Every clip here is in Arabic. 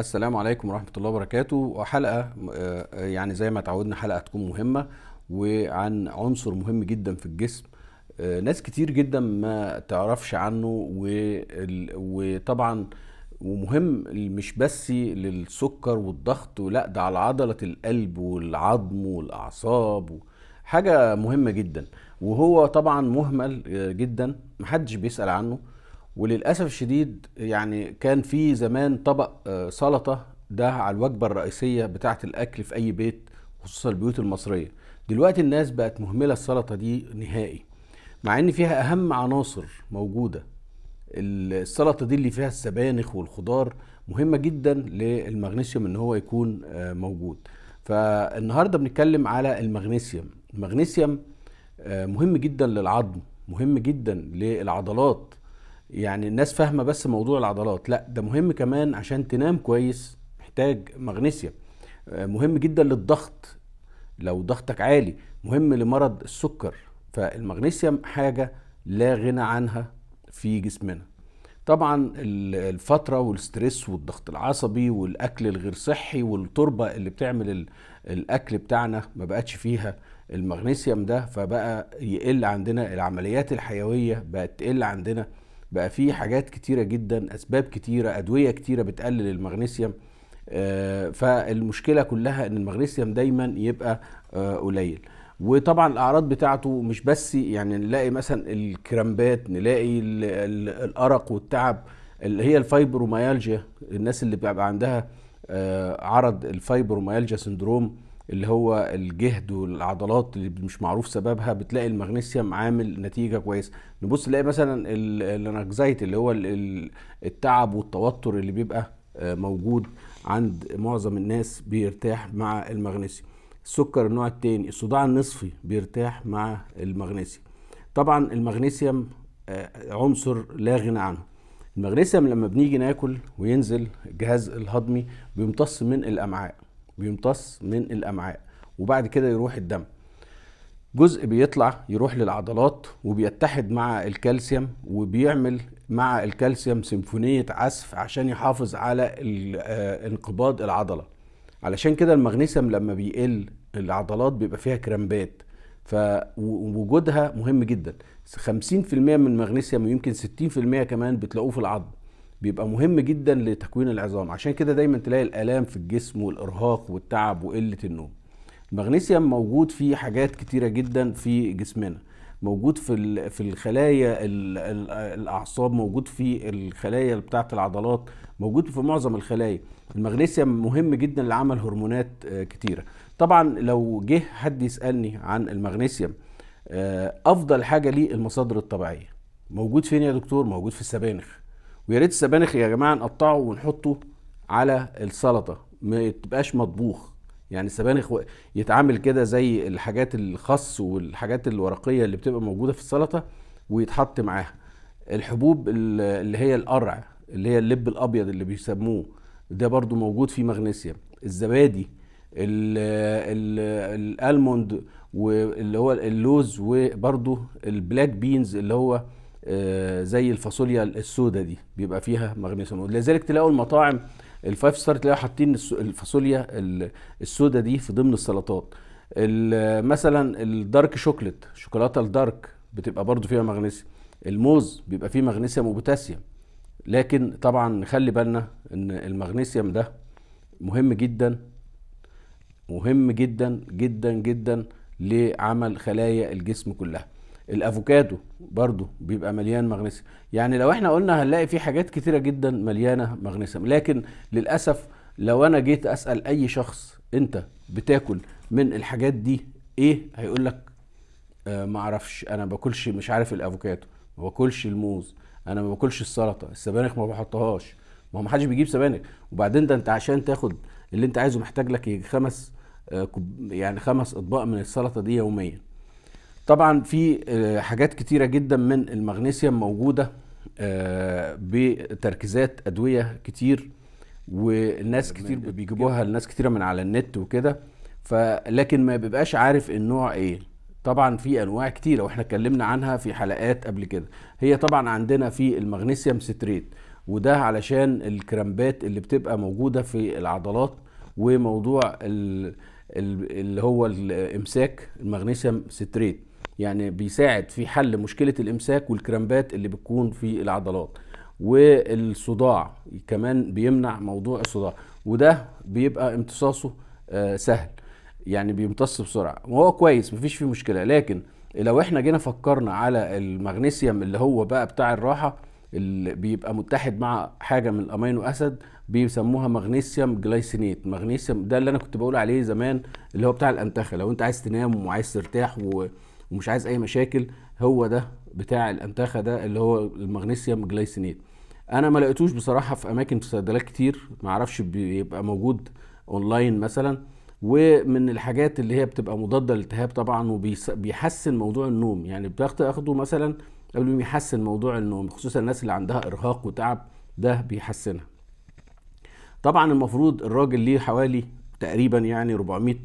السلام عليكم ورحمة الله وبركاته وحلقة آه، آه، يعني زي ما تعودنا حلقة تكون مهمة وعن عنصر مهم جدا في الجسم آه، ناس كتير جدا ما تعرفش عنه وطبعا ومهم مش بس للسكر والضغط لا ده على عضلة القلب والعظم والأعصاب حاجة مهمة جدا وهو طبعا مهمل جدا محدش بيسأل عنه وللاسف الشديد يعني كان في زمان طبق آه، سلطه ده على الوجبه الرئيسيه بتاعه الاكل في اي بيت خصوصا البيوت المصريه دلوقتي الناس بقت مهمله السلطه دي نهائي مع ان فيها اهم عناصر موجوده السلطه دي اللي فيها السبانخ والخضار مهمه جدا للمغنيسيوم ان هو يكون آه، موجود فالنهارده بنتكلم على المغنيسيوم المغنيسيوم آه، مهم جدا للعظم مهم جدا للعضلات يعني الناس فاهمه بس موضوع العضلات لا ده مهم كمان عشان تنام كويس محتاج مغنيسيوم آه، مهم جدا للضغط لو ضغطك عالي مهم لمرض السكر فالمغنيسيوم حاجه لا غنى عنها في جسمنا طبعا الفتره والستريس والضغط العصبي والاكل الغير صحي والتربه اللي بتعمل الاكل بتاعنا ما بقتش فيها المغنيسيوم ده فبقى يقل عندنا العمليات الحيويه بقت تقل عندنا بقى في حاجات كتيره جدا اسباب كتيره ادويه كتيره بتقلل المغنيسيوم آه، فالمشكله كلها ان المغنيسيوم دايما يبقى آه، قليل وطبعا الاعراض بتاعته مش بس يعني نلاقي مثلا الكرامبات نلاقي الارق والتعب اللي هي الفايبروميالجيا الناس اللي بيبقى عندها آه، عرض الفايبروميالجيا سندروم اللي هو الجهد والعضلات اللي مش معروف سببها بتلاقي المغنيسيوم عامل نتيجه كويسه نبص نلاقي مثلا الانكزايتي اللي هو التعب والتوتر اللي بيبقى آه، موجود عند معظم الناس بيرتاح مع المغنيسيوم السكر النوع الثاني الصداع النصفي بيرتاح مع المغنيسيوم طبعا المغنيسيوم آه، عنصر لا غنى عنه المغنيسيوم لما بنيجي ناكل وينزل الجهاز الهضمي بيمتص من الامعاء بيمتص من الامعاء وبعد كده يروح الدم جزء بيطلع يروح للعضلات وبيتحد مع الكالسيوم وبيعمل مع الكالسيوم سيمفونية عزف عشان يحافظ على آه، انقباض العضلة علشان كده المغنيسيوم لما بيقل العضلات بيبقى فيها كرامبات فوجودها مهم جدا 50% من المغنيسيوم ويمكن 60% كمان بتلاقوه في العظم بيبقى مهم جدا لتكوين العظام عشان كده دايما تلاقي الالام في الجسم والارهاق والتعب وقله النوم المغنيسيوم موجود في حاجات كتيره جدا في جسمنا موجود في في الخلايا الاعصاب موجود في الخلايا بتاعه العضلات موجود في معظم الخلايا المغنيسيوم مهم جدا لعمل هرمونات آه، كتيره طبعا لو جه حد يسالني عن المغنيسيوم آه، افضل حاجه ليه المصادر الطبيعيه موجود فين يا دكتور موجود في السبانخ ويا ريت السبانخ يا جماعه نقطعه ونحطه على السلطه ما تبقاش مطبوخ يعني السبانخ يتعامل كده زي الحاجات الخس والحاجات الورقيه اللي بتبقى موجوده في السلطه ويتحط معاها الحبوب اللي هي القرع اللي هي اللب الابيض اللي بيسموه ده برضو موجود فيه مغنيسيوم الزبادي الالموند واللي هو اللوز وبرضو البلاك بينز اللي هو آه، زي الفاصوليا السوداء دي بيبقى فيها مغنيسيوم لذلك تلاقوا المطاعم الفايف ستار تلاقوا حاطين الفاصوليا السوداء دي في ضمن السلطات مثلا الدارك شوكليت شوكولاته الدارك بتبقى برضو فيها مغنيسيوم الموز بيبقى فيه مغنيسيوم وبوتاسيوم لكن طبعا نخلي بالنا ان المغنيسيوم ده مهم جدا مهم جدا جدا جدا لعمل خلايا الجسم كلها الافوكادو برضو بيبقى مليان مغنيسيوم يعني لو احنا قلنا هنلاقي في حاجات كتيره جدا مليانه مغنيسيوم لكن للاسف لو انا جيت اسال اي شخص انت بتاكل من الحاجات دي ايه هيقول لك آه ما اعرفش انا باكلش مش عارف الافوكادو ما باكلش الموز انا ما باكلش السلطه السبانخ ما بحطهاش ما هو محدش بيجيب سبانخ وبعدين ده انت عشان تاخد اللي انت عايزه محتاج لك إيه؟ خمس آه يعني خمس اطباق من السلطه دي يوميا طبعا في آه، حاجات كتيره جدا من المغنيسيوم موجوده آه، بتركيزات ادويه كتير وناس كتير بيجيبوها لناس كتيره من على النت وكده فلكن ما بيبقاش عارف النوع ايه طبعا في انواع كتيره واحنا اتكلمنا عنها في حلقات قبل كده هي طبعا عندنا في المغنيسيوم ستريت وده علشان الكرامبات اللي بتبقى موجوده في العضلات وموضوع اللي هو الامساك المغنيسيوم ستريت يعني بيساعد في حل مشكله الامساك والكرامبات اللي بتكون في العضلات والصداع كمان بيمنع موضوع الصداع وده بيبقى امتصاصه آه، سهل يعني بيمتص بسرعه وهو كويس مفيش فيه مشكله لكن لو احنا جينا فكرنا على المغنيسيوم اللي هو بقى بتاع الراحه اللي بيبقى متحد مع حاجه من الامينو اسيد بيسموها مغنيسيوم جلايسينيت مغنيسيوم ده اللي انا كنت بقول عليه زمان اللي هو بتاع الانتخه لو انت عايز تنام وعايز ترتاح و... ومش عايز اي مشاكل هو ده بتاع الانتخه ده اللي هو المغنيسيوم جلايسينيت انا ما لقيتوش بصراحه في اماكن في صيدلات كتير ما اعرفش بيبقى موجود اونلاين مثلا ومن الحاجات اللي هي بتبقى مضاده للالتهاب طبعا وبيحسن موضوع النوم يعني بتاخده مثلا قبل ما يحسن موضوع النوم خصوصا الناس اللي عندها ارهاق وتعب ده بيحسنها طبعا المفروض الراجل ليه حوالي تقريبا يعني 400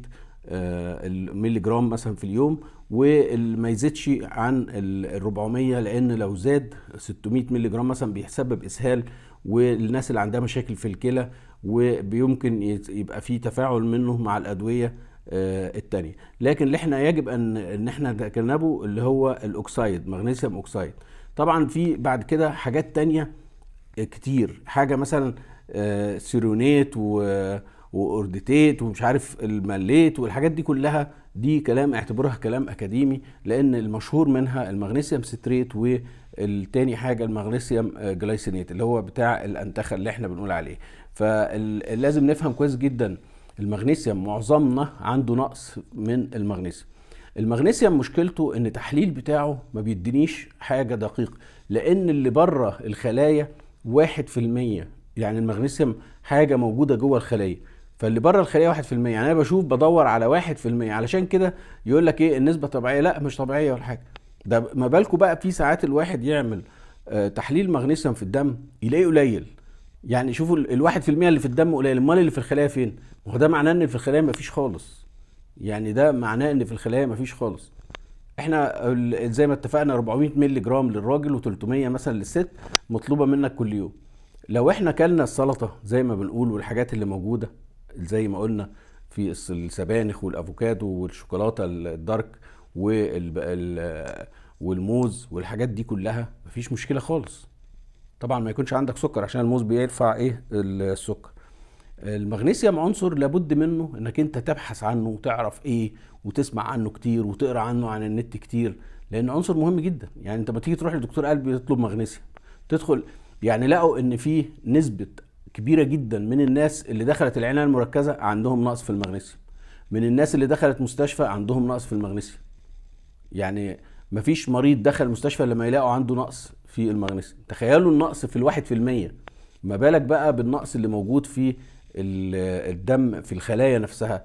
آه، الميلي جرام مثلا في اليوم وما يزيدش عن ال 400 لان لو زاد 600 ميلي جرام مثلا بيسبب اسهال والناس اللي عندها مشاكل في الكلى وبيمكن يبقى في تفاعل منه مع الادويه آه، التانية لكن اللي احنا يجب ان ان احنا نتجنبه اللي هو الاوكسايد مغنيسيوم اوكسيد طبعا في بعد كده حاجات تانية آه، كتير حاجه مثلا سيرونيت و وارديتيت ومش عارف المليت والحاجات دي كلها دي كلام اعتبرها كلام اكاديمي لان المشهور منها المغنيسيوم ستريت والتاني حاجه المغنيسيوم جلايسينيت اللي هو بتاع الانتخه اللي احنا بنقول عليه فلازم نفهم كويس جدا المغنيسيوم معظمنا عنده نقص من المغنيسيوم المغنيسيوم مشكلته ان التحليل بتاعه ما بيدينيش حاجه دقيقه لان اللي بره الخلايا واحد في المية يعني المغنيسيوم حاجه موجوده جوه الخلايا فاللي بره الخليه 1% يعني انا بشوف بدور على 1% علشان كده يقول لك ايه النسبه طبيعيه لا مش طبيعيه ولا حاجه ده ما بالكم بقى في ساعات الواحد يعمل آه، تحليل مغنيسيوم في الدم يلاقيه قليل يعني شوفوا الواحد في المية اللي في الدم قليل امال اللي في الخلايا فين هو ده معناه ان في الخلايا مفيش خالص يعني ده معناه ان في الخلايا مفيش خالص احنا زي ما اتفقنا 400 مللي جرام للراجل و300 مثلا للست مطلوبه منك كل يوم لو احنا كلنا السلطه زي ما بنقول والحاجات اللي موجوده زي ما قلنا في السبانخ والافوكادو والشوكولاته الدارك والموز والحاجات دي كلها مفيش مشكله خالص طبعا ما يكونش عندك سكر عشان الموز بيرفع ايه السكر المغنيسيوم عنصر لابد منه انك انت تبحث عنه وتعرف ايه وتسمع عنه كتير وتقرا عنه عن النت كتير لان عنصر مهم جدا يعني انت ما تيجي تروح لدكتور قلب يطلب مغنيسيوم تدخل يعني لقوا ان في نسبه كبيره جدا من الناس اللي دخلت العنايه المركزه عندهم نقص في المغنيسيوم من الناس اللي دخلت مستشفى عندهم نقص في المغنيسيوم يعني مفيش مريض دخل مستشفى لما يلاقوا عنده نقص في المغنيسيوم تخيلوا النقص في الواحد في المية ما بالك بقى بالنقص اللي موجود في الدم في الخلايا نفسها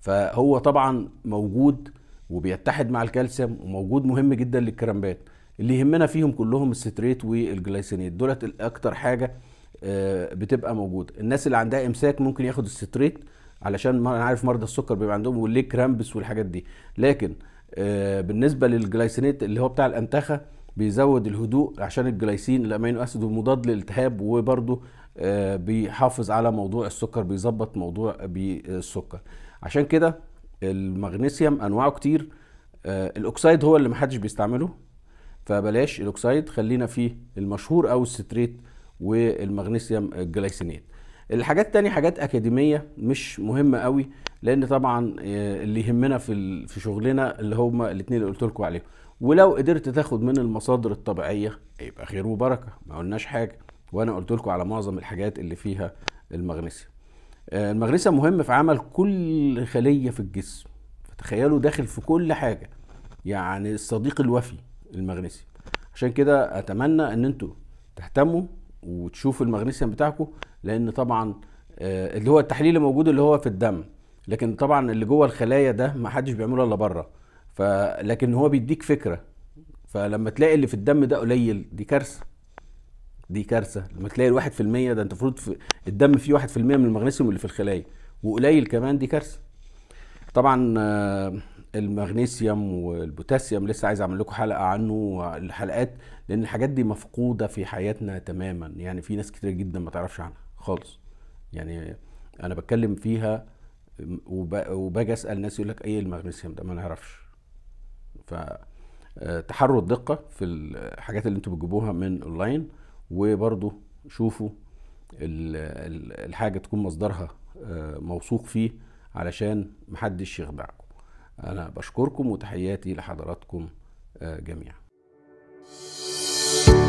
فهو طبعا موجود وبيتحد مع الكالسيوم وموجود مهم جدا للكرامبات اللي يهمنا فيهم كلهم الستريت والجلايسينيت دولت الاكتر حاجه آه، بتبقى موجوده الناس اللي عندها امساك ممكن ياخد الستريت علشان انا عارف مرضى السكر بيبقى عندهم والليك كرامبس والحاجات دي لكن آه، بالنسبه للجلايسينيت اللي هو بتاع الانتخه بيزود الهدوء عشان الجلايسين الامينو اسيد ومضاد للالتهاب وبرده آه، بيحافظ على موضوع السكر بيظبط موضوع بالسكر عشان كده المغنيسيوم انواعه كتير الاكسايد هو اللي محدش بيستعمله فبلاش الاكسايد خلينا فيه المشهور او الستريت والمغنيسيوم الجلايسينيت الحاجات الثانيه حاجات اكاديميه مش مهمه قوي لان طبعا آه، اللي يهمنا في في شغلنا اللي هما الاثنين اللي قلت لكم عليهم ولو قدرت تاخد من المصادر الطبيعيه يبقى خير وبركه ما قلناش حاجه وانا قلت لكم على معظم الحاجات اللي فيها المغنيسيوم آه، المغنيسيوم مهم في عمل كل خليه في الجسم فتخيلوا داخل في كل حاجه يعني الصديق الوفي المغنيسيوم عشان كده اتمنى ان انتوا تهتموا وتشوفوا المغنيسيوم بتاعكم لان طبعا آه، اللي هو التحليل الموجود اللي هو في الدم لكن طبعا اللي جوه الخلايا ده ما حدش بيعمله الا بره فلكن لكن هو بيديك فكره فلما تلاقي اللي في الدم ده قليل دي كارثه دي كارثه لما تلاقي الواحد في المية ده انت المفروض في الدم فيه واحد في المية من المغنيسيوم اللي في الخلايا وقليل كمان دي كارثه طبعا آه، المغنيسيوم والبوتاسيوم لسه عايز اعمل لكم حلقه عنه الحلقات لان الحاجات دي مفقوده في حياتنا تماما يعني في ناس كتير جدا ما تعرفش عنها خالص يعني انا بتكلم فيها وباجي اسال ناس يقول لك ايه المغنيسيوم ده ما نعرفش ف تحروا الدقه في الحاجات اللي انتوا بتجيبوها من اونلاين وبرضه شوفوا الحاجه تكون مصدرها آه، موثوق فيه علشان محدش يخدعك أنا بشكركم وتحياتي لحضراتكم آه، جميعا. thank you